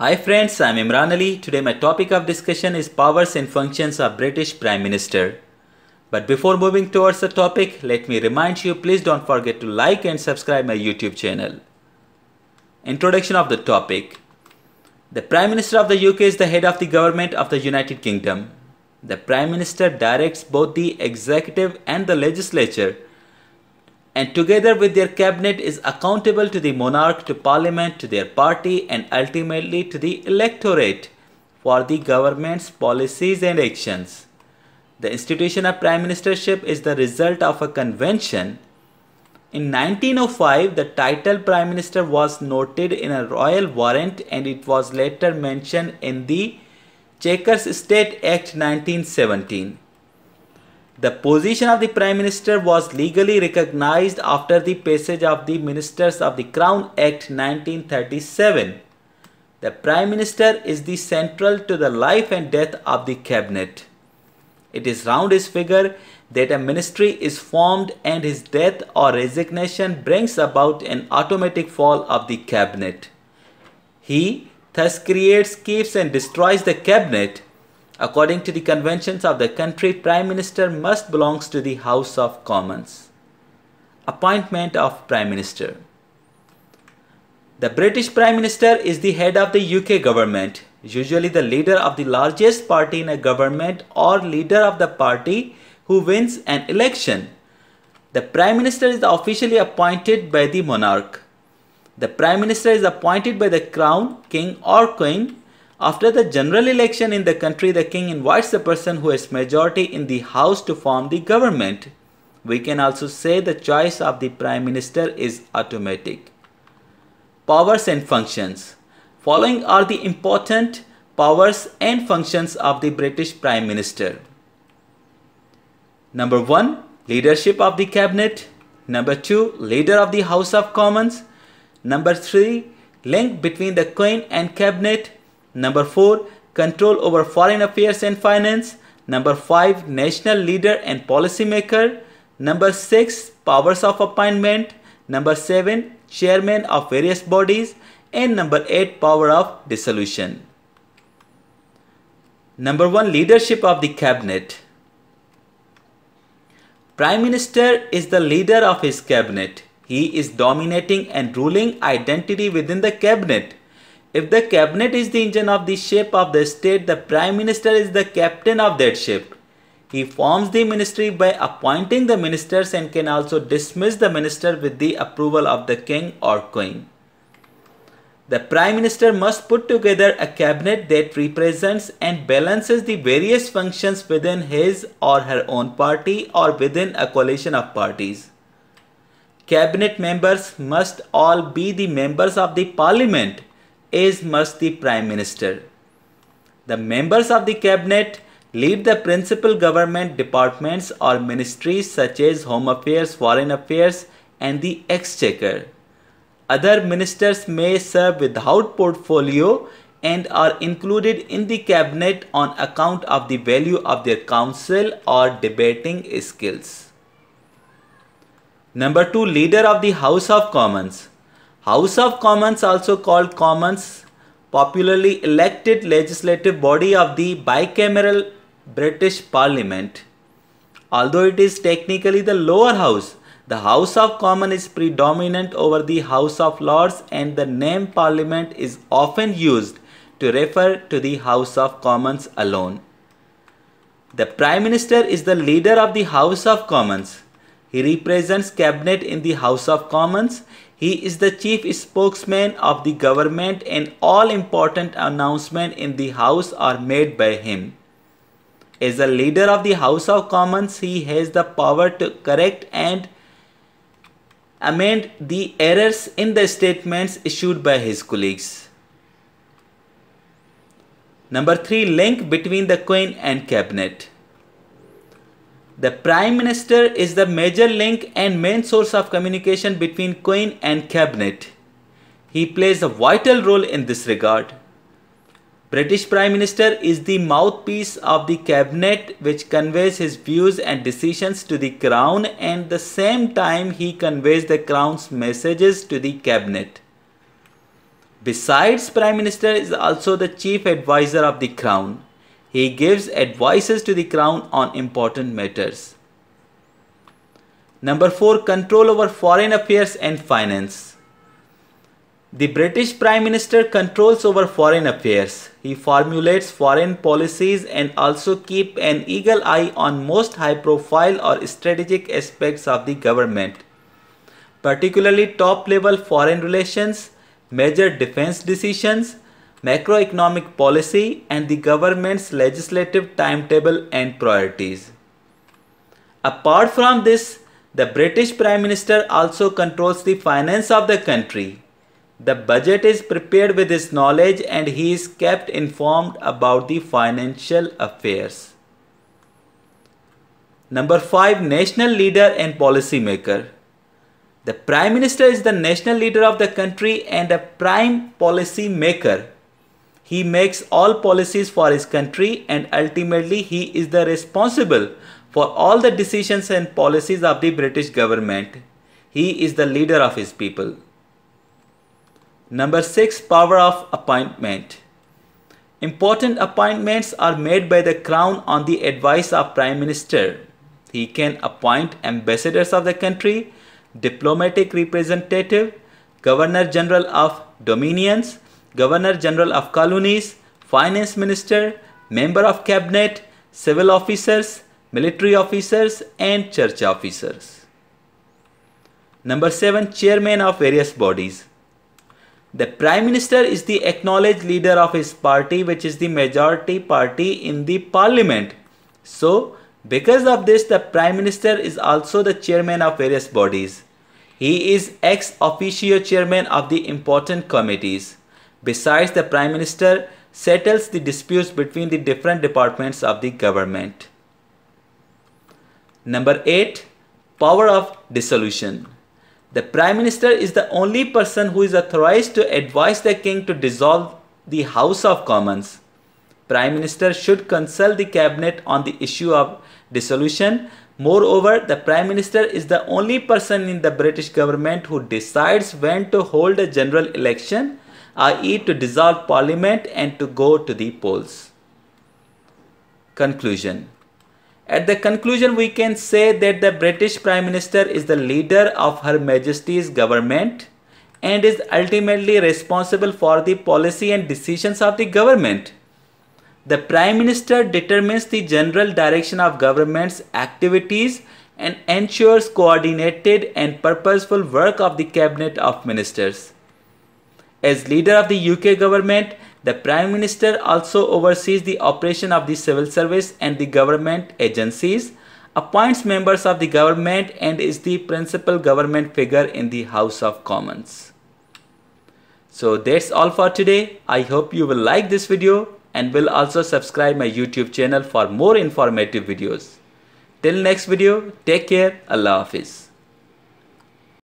Hi friends, I am Imran Ali. Today my topic of discussion is powers and functions of British Prime Minister. But before moving towards the topic, let me remind you please don't forget to like and subscribe my YouTube channel. Introduction of the topic. The Prime Minister of the UK is the head of the government of the United Kingdom. The Prime Minister directs both the executive and the legislature and together with their cabinet is accountable to the monarch, to parliament, to their party, and ultimately to the electorate for the government's policies and actions. The institution of prime ministership is the result of a convention. In 1905, the title prime minister was noted in a royal warrant and it was later mentioned in the Chequers State Act 1917. The position of the Prime Minister was legally recognized after the passage of the Ministers of the Crown Act 1937. The Prime Minister is the central to the life and death of the cabinet. It is round his figure that a ministry is formed and his death or resignation brings about an automatic fall of the cabinet. He thus creates, keeps and destroys the cabinet According to the conventions of the country, Prime Minister must belongs to the House of Commons. Appointment of Prime Minister The British Prime Minister is the head of the UK government, usually the leader of the largest party in a government or leader of the party who wins an election. The Prime Minister is officially appointed by the monarch. The Prime Minister is appointed by the Crown, King or Queen after the general election in the country, the king invites the person who has majority in the house to form the government. We can also say the choice of the prime minister is automatic. Powers and functions. Following are the important powers and functions of the British prime minister. Number 1. Leadership of the cabinet. Number 2. Leader of the House of Commons. Number 3. Link between the Queen and cabinet. Number 4. Control over foreign affairs and finance. Number 5. National leader and policymaker. Number 6. Powers of appointment. Number 7. Chairman of various bodies. And number 8. Power of dissolution. Number 1. Leadership of the cabinet. Prime Minister is the leader of his cabinet. He is dominating and ruling identity within the cabinet. If the cabinet is the engine of the ship of the state, the prime minister is the captain of that ship. He forms the ministry by appointing the ministers and can also dismiss the minister with the approval of the king or queen. The prime minister must put together a cabinet that represents and balances the various functions within his or her own party or within a coalition of parties. Cabinet members must all be the members of the parliament as must the Prime Minister. The members of the cabinet lead the principal government departments or ministries such as Home Affairs, Foreign Affairs, and the Exchequer. Other ministers may serve without portfolio and are included in the cabinet on account of the value of their counsel or debating skills. Number 2 Leader of the House of Commons House of Commons also called Commons popularly elected legislative body of the bicameral British Parliament. Although it is technically the lower house, the House of Commons is predominant over the House of Lords and the name Parliament is often used to refer to the House of Commons alone. The Prime Minister is the leader of the House of Commons. He represents cabinet in the House of Commons. He is the chief spokesman of the government and all important announcements in the House are made by him. As a leader of the House of Commons, he has the power to correct and amend the errors in the statements issued by his colleagues. Number 3 Link between the Queen and Cabinet. The Prime Minister is the major link and main source of communication between Queen and Cabinet. He plays a vital role in this regard. British Prime Minister is the mouthpiece of the cabinet which conveys his views and decisions to the crown and the same time he conveys the crown's messages to the cabinet. Besides Prime Minister is also the chief advisor of the crown he gives advices to the crown on important matters. Number 4 Control over foreign affairs and finance. The British Prime Minister controls over foreign affairs. He formulates foreign policies and also keep an eagle eye on most high profile or strategic aspects of the government, particularly top level foreign relations, major defense decisions, macroeconomic policy and the government's legislative timetable and priorities. Apart from this, the British Prime Minister also controls the finance of the country. The budget is prepared with his knowledge and he is kept informed about the financial affairs. Number 5 National Leader and Policymaker The Prime Minister is the national leader of the country and a prime policy maker. He makes all policies for his country and ultimately he is the responsible for all the decisions and policies of the British government. He is the leader of his people. Number 6 Power of Appointment Important appointments are made by the Crown on the advice of Prime Minister. He can appoint ambassadors of the country, diplomatic representative, Governor General of Dominions, Governor General of Colonies, Finance Minister, Member of Cabinet, Civil Officers, Military Officers and Church Officers. Number 7. Chairman of various bodies. The Prime Minister is the acknowledged leader of his party which is the majority party in the parliament. So, because of this, the Prime Minister is also the chairman of various bodies. He is ex officio chairman of the important committees. Besides, the Prime Minister settles the disputes between the different departments of the government. Number 8. Power of dissolution. The Prime Minister is the only person who is authorized to advise the King to dissolve the House of Commons. Prime Minister should consult the Cabinet on the issue of dissolution. Moreover, the Prime Minister is the only person in the British government who decides when to hold a general election i.e. to dissolve parliament and to go to the polls. Conclusion At the conclusion we can say that the British Prime Minister is the leader of Her Majesty's government and is ultimately responsible for the policy and decisions of the government. The Prime Minister determines the general direction of government's activities and ensures coordinated and purposeful work of the Cabinet of Ministers. As leader of the UK government, the Prime Minister also oversees the operation of the civil service and the government agencies, appoints members of the government and is the principal government figure in the House of Commons. So that's all for today. I hope you will like this video and will also subscribe my YouTube channel for more informative videos. Till next video, take care, Allah Hafiz.